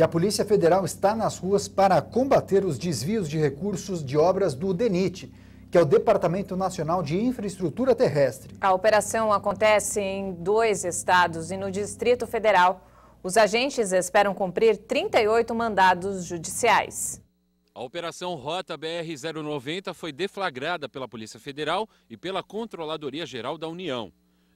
E a Polícia Federal está nas ruas para combater os desvios de recursos de obras do DENIT, que é o Departamento Nacional de Infraestrutura Terrestre. A operação acontece em dois estados e no Distrito Federal. Os agentes esperam cumprir 38 mandados judiciais. A Operação Rota BR-090 foi deflagrada pela Polícia Federal e pela Controladoria Geral da União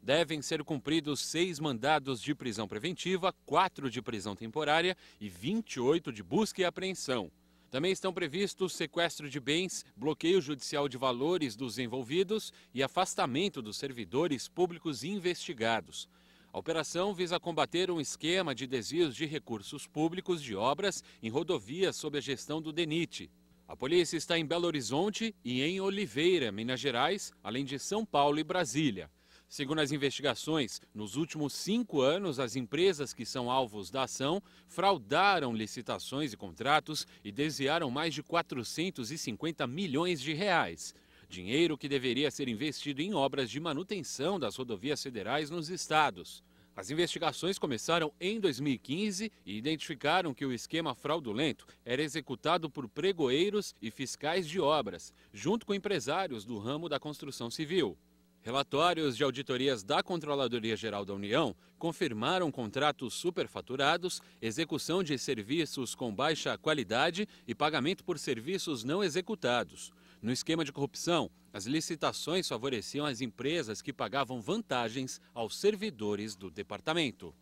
devem ser cumpridos seis mandados de prisão preventiva, quatro de prisão temporária e 28 de busca e apreensão. Também estão previstos sequestro de bens, bloqueio judicial de valores dos envolvidos e afastamento dos servidores públicos investigados. A operação visa combater um esquema de desvios de recursos públicos de obras em rodovias sob a gestão do DENIT, a polícia está em Belo Horizonte e em Oliveira, Minas Gerais, além de São Paulo e Brasília. Segundo as investigações, nos últimos cinco anos, as empresas que são alvos da ação fraudaram licitações e contratos e desviaram mais de 450 milhões de reais. Dinheiro que deveria ser investido em obras de manutenção das rodovias federais nos estados. As investigações começaram em 2015 e identificaram que o esquema fraudulento era executado por pregoeiros e fiscais de obras, junto com empresários do ramo da construção civil. Relatórios de auditorias da Controladoria Geral da União confirmaram contratos superfaturados, execução de serviços com baixa qualidade e pagamento por serviços não executados. No esquema de corrupção, as licitações favoreciam as empresas que pagavam vantagens aos servidores do departamento.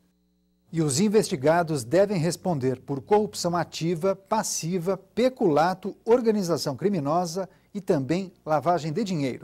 E os investigados devem responder por corrupção ativa, passiva, peculato, organização criminosa e também lavagem de dinheiro.